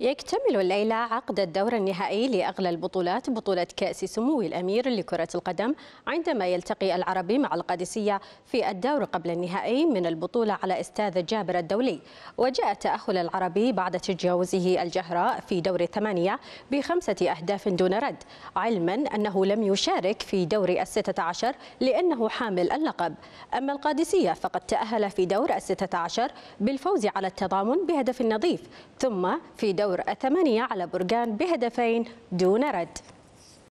يكتمل الليلة عقد الدور النهائي لأغلى البطولات بطولة كأس سمو الأمير لكرة القدم عندما يلتقي العربي مع القادسية في الدور قبل النهائي من البطولة على استاذ جابر الدولي وجاء تأهل العربي بعد تجاوزه الجهراء في دور الثمانية بخمسة أهداف دون رد علما أنه لم يشارك في دور الستة عشر لأنه حامل اللقب أما القادسية فقد تأهل في دور الستة عشر بالفوز على التضامن بهدف نظيف ثم في دور دور الثمانية على برجان بهدفين دون رد